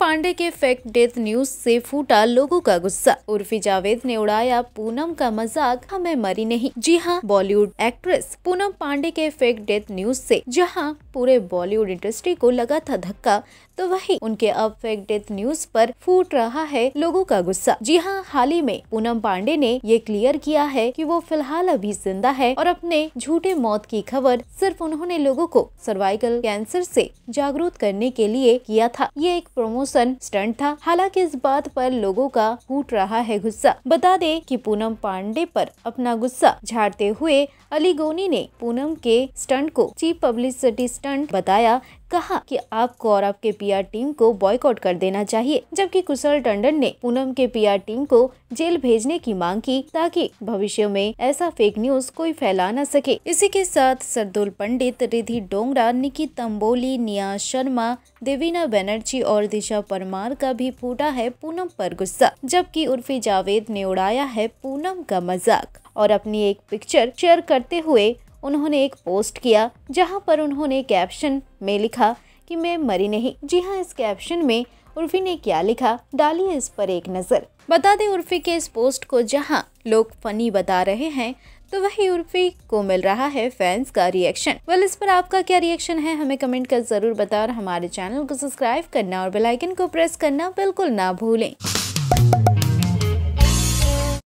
पांडे के fake death news से फूटा लोगों का गुस्सा उर्फी जावेद ने उड़ाया पूनम का मजाक हमें मरी नहीं जी हाँ बॉलीवुड एक्ट्रेस पूनम पांडे के फेक डेथ न्यूज से जहाँ पूरे बॉलीवुड इंडस्ट्री को लगा था धक्का तो वही उनके अब फेक डेथ न्यूज पर फूट रहा है लोगों का गुस्सा जी हाँ हाल ही में पूनम पांडे ने ये क्लियर किया है कि वो फिलहाल अभी जिंदा है और अपने झूठे मौत की खबर सिर्फ उन्होंने लोगों को सर्वाइकल कैंसर से जागरूक करने के लिए किया था ये एक प्रोमो प्रमोशन स्टंट था हालांकि इस बात पर लोगों का फूट रहा है गुस्सा बता दे कि पूनम पांडे पर अपना गुस्सा झाड़ते हुए अली गोनी ने पूनम के स्टंट को चीफ पब्लिसिटी स्टंट बताया कहा कि आपको और आपके पीआर टीम को बॉयकॉट कर देना चाहिए जबकि कुशल टंडन ने पूनम के पीआर टीम को जेल भेजने की मांग की ताकि भविष्य में ऐसा फेक न्यूज कोई फैला न सके इसी के साथ सरदुल पंडित रिधि डोंगरा निकी तम्बोली निया शर्मा देवीना बनर्जी और दिशा परमार का भी फूटा है पूनम पर गुस्सा जबकि उर्फी जावेद ने उड़ाया है पूनम का मजाक और अपनी एक पिक्चर शेयर करते हुए उन्होंने एक पोस्ट किया जहां पर उन्होंने कैप्शन में लिखा कि मैं मरी नहीं जी हाँ इस कैप्शन में उर्फी ने क्या लिखा डाली इस पर एक नज़र बता दें उर्फी के इस पोस्ट को जहां लोग फनी बता रहे हैं तो वही उर्फी को मिल रहा है फैंस का रिएक्शन वेल इस पर आपका क्या रिएक्शन है हमें कमेंट कर जरूर बताओ और हमारे चैनल को सब्सक्राइब करना और बेलाइकन को प्रेस करना बिल्कुल ना भूलें